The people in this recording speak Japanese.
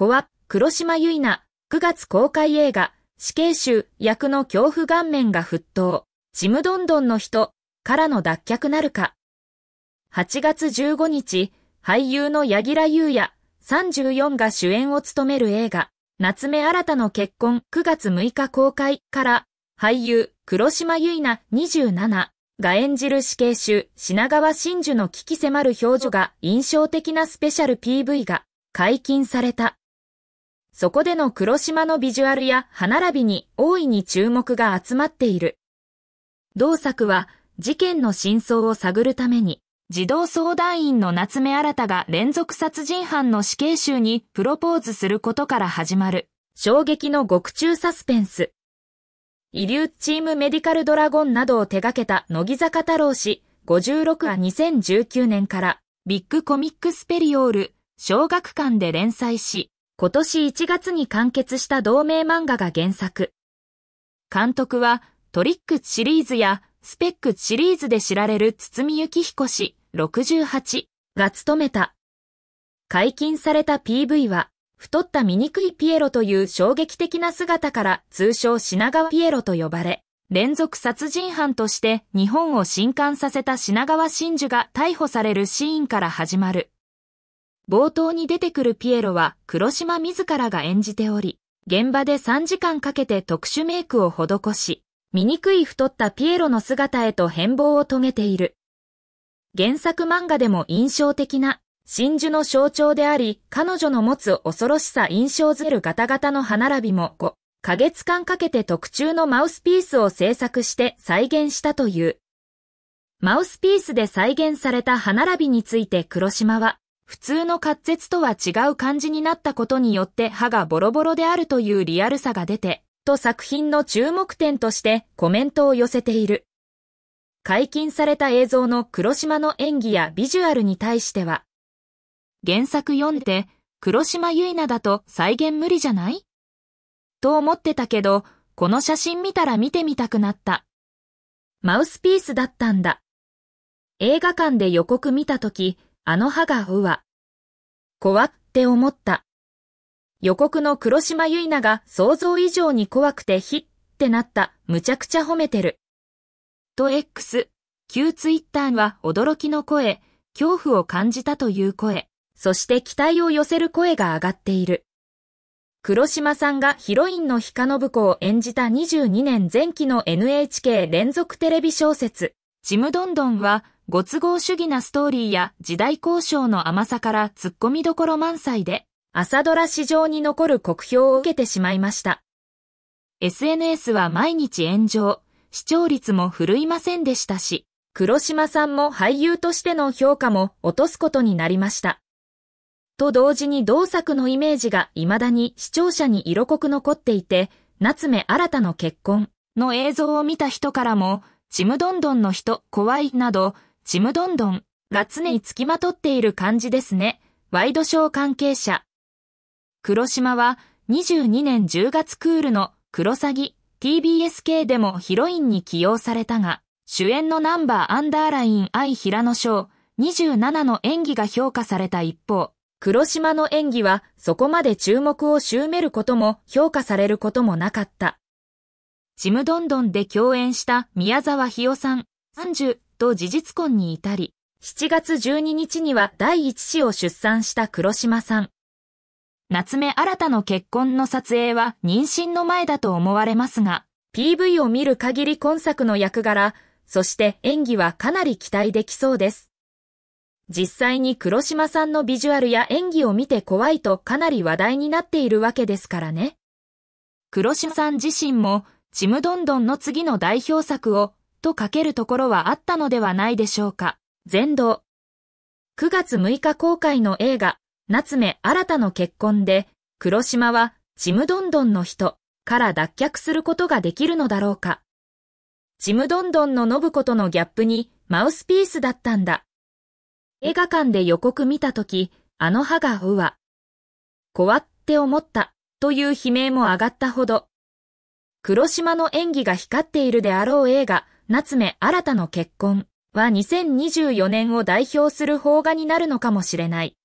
子は、黒島結菜、9月公開映画、死刑囚役の恐怖顔面が沸騰、ちむどんどんの人からの脱却なるか。8月15日、俳優の柳楽優也34が主演を務める映画、夏目新たの結婚9月6日公開から俳優黒島結菜27が演じる死刑囚品川真珠の危機迫る表情が印象的なスペシャル PV が解禁された。そこでの黒島のビジュアルや歯並びに大いに注目が集まっている。同作は事件の真相を探るために、児童相談員の夏目新が連続殺人犯の死刑囚にプロポーズすることから始まる、衝撃の極中サスペンス。遺留チームメディカルドラゴンなどを手掛けた乃木坂太郎氏、56は2019年から、ビッグコミックスペリオール、小学館で連載し、今年1月に完結した同名漫画が原作。監督はトリックシリーズやスペックシリーズで知られる堤幸彦氏68が務めた。解禁された PV は、太った醜いピエロという衝撃的な姿から通称品川ピエロと呼ばれ、連続殺人犯として日本を震撼させた品川真珠が逮捕されるシーンから始まる。冒頭に出てくるピエロは黒島自らが演じており、現場で3時間かけて特殊メイクを施し、醜い太ったピエロの姿へと変貌を遂げている。原作漫画でも印象的な真珠の象徴であり、彼女の持つ恐ろしさ印象づけるガタガタの歯並びも5、ヶ月間かけて特注のマウスピースを制作して再現したという。マウスピースで再現された歯並びについて黒島は、普通の滑舌とは違う感じになったことによって歯がボロボロであるというリアルさが出て、と作品の注目点としてコメントを寄せている。解禁された映像の黒島の演技やビジュアルに対しては、原作読んで黒島結菜だと再現無理じゃないと思ってたけど、この写真見たら見てみたくなった。マウスピースだったんだ。映画館で予告見たとき、あの歯がうわ。怖って思った。予告の黒島結菜が想像以上に怖くてヒッってなった、むちゃくちゃ褒めてる。と X、旧ツイッターは驚きの声、恐怖を感じたという声、そして期待を寄せる声が上がっている。黒島さんがヒロインのヒカノブコを演じた22年前期の NHK 連続テレビ小説、ちむどんどんは、ご都合主義なストーリーや時代交渉の甘さから突っ込みどころ満載で、朝ドラ史上に残る酷評を受けてしまいました。SNS は毎日炎上、視聴率も振るいませんでしたし、黒島さんも俳優としての評価も落とすことになりました。と同時に同作のイメージが未だに視聴者に色濃く残っていて、夏目新たの結婚の映像を見た人からも、ちむどんどんの人怖いなど、ちむどんどんが常につきまとっている感じですね。ワイドショー関係者。黒島は22年10月クールの黒サギ TBS 系でもヒロインに起用されたが、主演のナンバーアンダーライン愛平野翔27の演技が評価された一方、黒島の演技はそこまで注目を集めることも評価されることもなかった。ちむどんどんで共演した宮沢ひよさん30と事実婚に至り、7月12日には第一子を出産した黒島さん。夏目新たの結婚の撮影は妊娠の前だと思われますが、PV を見る限り今作の役柄、そして演技はかなり期待できそうです。実際に黒島さんのビジュアルや演技を見て怖いとかなり話題になっているわけですからね。黒島さん自身も、ちむどんどんの次の代表作をと書けるところはあったのではないでしょうか。全道。9月6日公開の映画、夏目新たの結婚で、黒島は、ちむどんどんの人から脱却することができるのだろうか。ちむどんどんの信子とのギャップにマウスピースだったんだ。映画館で予告見たとき、あの歯がうわ。怖って思ったという悲鳴も上がったほど。黒島の演技が光っているであろう映画、夏目新たの結婚は2024年を代表する邦画になるのかもしれない。